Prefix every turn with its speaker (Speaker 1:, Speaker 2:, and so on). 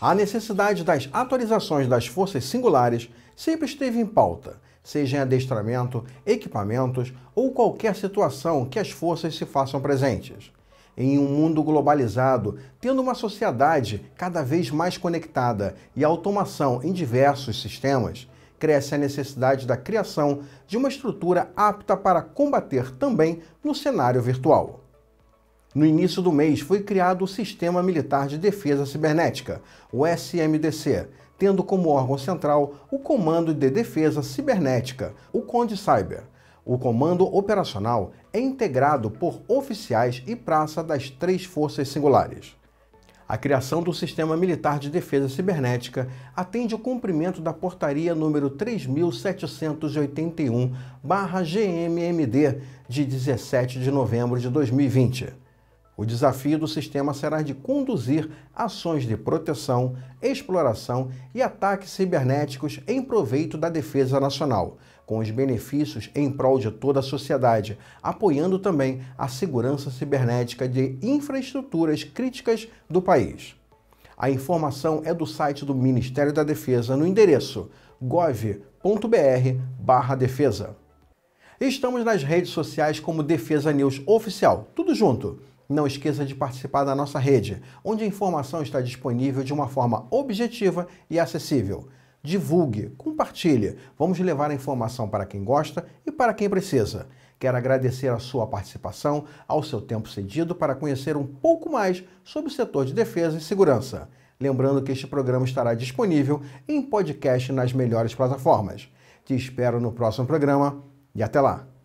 Speaker 1: A necessidade das atualizações das forças singulares sempre esteve em pauta, seja em adestramento, equipamentos ou qualquer situação que as forças se façam presentes. Em um mundo globalizado, tendo uma sociedade cada vez mais conectada e automação em diversos sistemas, cresce a necessidade da criação de uma estrutura apta para combater também no cenário virtual. No início do mês foi criado o Sistema Militar de Defesa Cibernética, o SMDC, tendo como órgão central o Comando de Defesa Cibernética, o Conde Cyber. O comando operacional é integrado por oficiais e praça das três forças singulares. A criação do Sistema Militar de Defesa Cibernética atende o cumprimento da Portaria número 3781/GMMD de 17 de novembro de 2020 o desafio do sistema será de conduzir ações de proteção, exploração e ataques cibernéticos em proveito da defesa nacional, com os benefícios em prol de toda a sociedade, apoiando também a segurança cibernética de infraestruturas críticas do país. A informação é do site do Ministério da Defesa no endereço gov.br/defesa. Estamos nas redes sociais como Defesa News Oficial, tudo junto. Não esqueça de participar da nossa rede, onde a informação está disponível de uma forma objetiva e acessível. Divulgue, compartilhe. Vamos levar a informação para quem gosta e para quem precisa. Quero agradecer a sua participação, ao seu tempo cedido para conhecer um pouco mais sobre o setor de defesa e segurança. Lembrando que este programa estará disponível em podcast nas melhores plataformas. Te espero no próximo programa e até lá!